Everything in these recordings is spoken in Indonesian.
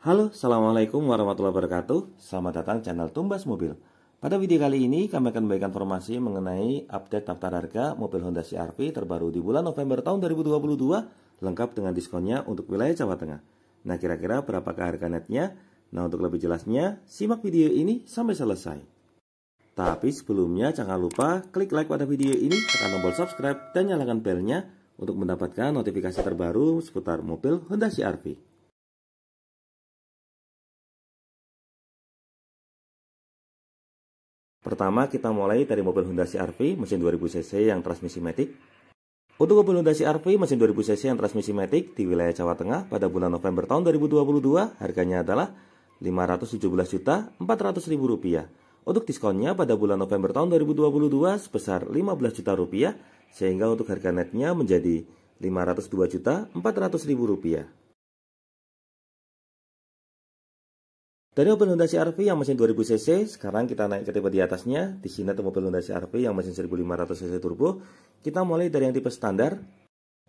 Halo, Assalamualaikum warahmatullahi wabarakatuh Selamat datang channel Tumbas Mobil Pada video kali ini kami akan memberikan informasi mengenai update daftar harga mobil Honda CR-V terbaru di bulan November tahun 2022 Lengkap dengan diskonnya untuk wilayah Jawa Tengah Nah kira-kira berapakah harga netnya? Nah untuk lebih jelasnya, simak video ini sampai selesai Tapi sebelumnya jangan lupa klik like pada video ini, tekan tombol subscribe dan nyalakan belnya untuk mendapatkan notifikasi terbaru seputar mobil Honda CR-V Pertama kita mulai dari mobil Honda CR-V mesin 2000cc yang transmisi matic. Untuk mobil Honda CR-V mesin 2000cc yang transmisi matic di wilayah Jawa Tengah pada bulan November tahun 2022 harganya adalah rp rupiah Untuk diskonnya pada bulan November tahun 2022 sebesar 15 juta rupiah sehingga untuk harga netnya menjadi rp rupiah Dari mobil Honda CRV yang mesin 2000 cc, sekarang kita naik ke tipe di atasnya. Di sini ada mobil Honda CRV yang mesin 1500 cc turbo. Kita mulai dari yang tipe standar.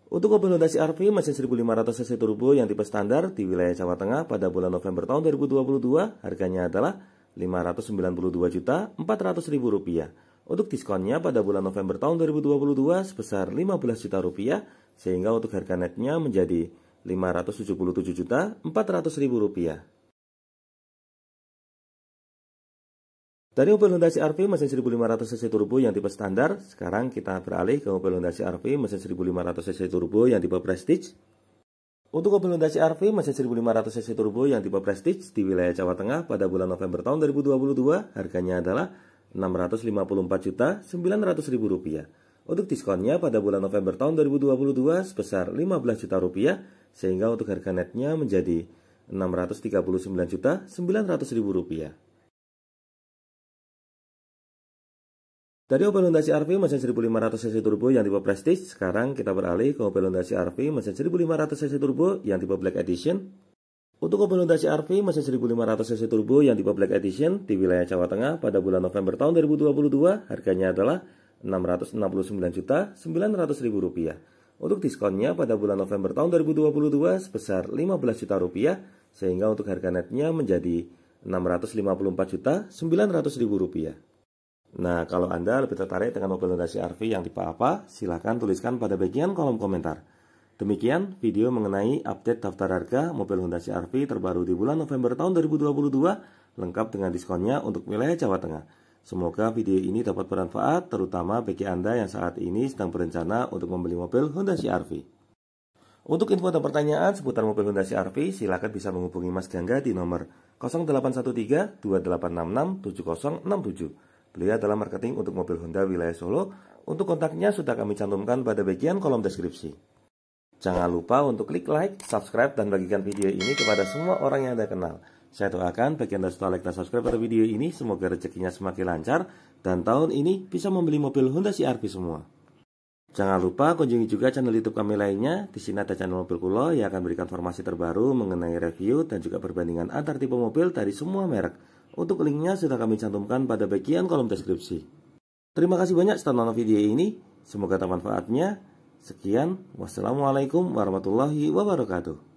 Untuk mobil Honda CRV mesin 1500 cc turbo yang tipe standar di wilayah Jawa Tengah pada bulan November tahun 2022 harganya adalah ribu rupiah Untuk diskonnya pada bulan November tahun 2022 sebesar 15 juta rupiah sehingga untuk harga netnya menjadi ribu rupiah. Dari mobil Honda cr mesin 1500 cc turbo yang tipe standar, sekarang kita beralih ke mobil Honda cr mesin 1500 cc turbo yang tipe Prestige. Untuk mobil Honda cr mesin 1500 cc turbo yang tipe Prestige di wilayah Jawa Tengah pada bulan November tahun 2022 harganya adalah rp rupiah. Untuk diskonnya pada bulan November tahun 2022 sebesar 15 juta rupiah sehingga untuk harga netnya menjadi rp rupiah. Dari Opel Honda RV mesin 1500 cc turbo yang tipe Prestige, sekarang kita beralih ke Opel Honda RV mesin 1500 cc turbo yang tipe Black Edition. Untuk Opel Honda RV mesin 1500 cc turbo yang tipe Black Edition di wilayah Jawa Tengah pada bulan November tahun 2022 harganya adalah juta rp rupiah. Untuk diskonnya pada bulan November tahun 2022 sebesar 15 juta rupiah sehingga untuk harga netnya menjadi juta rp rupiah. Nah, kalau Anda lebih tertarik dengan mobil Honda cr yang tipe apa, silahkan tuliskan pada bagian kolom komentar. Demikian video mengenai update daftar harga mobil Honda CRV terbaru di bulan November tahun 2022, lengkap dengan diskonnya untuk wilayah Jawa Tengah. Semoga video ini dapat bermanfaat, terutama bagi Anda yang saat ini sedang berencana untuk membeli mobil Honda CRV. Untuk info dan pertanyaan seputar mobil Honda CRV, silakan bisa menghubungi Mas Gangga di nomor 0813 2866 7067 Beliau adalah marketing untuk mobil Honda wilayah Solo. Untuk kontaknya sudah kami cantumkan pada bagian kolom deskripsi. Jangan lupa untuk klik like, subscribe, dan bagikan video ini kepada semua orang yang Anda kenal. Saya doakan bagi Anda sudah like dan subscribe pada video ini, semoga rezekinya semakin lancar, dan tahun ini bisa membeli mobil Honda CRV semua. Jangan lupa kunjungi juga channel YouTube kami lainnya. Di sini ada channel Mobil Kulo yang akan memberikan informasi terbaru mengenai review dan juga perbandingan antar tipe mobil dari semua merek. Untuk linknya sudah kami cantumkan pada bagian kolom deskripsi. Terima kasih banyak setelah nonton video ini. Semoga ada manfaatnya. Sekian, wassalamualaikum warahmatullahi wabarakatuh.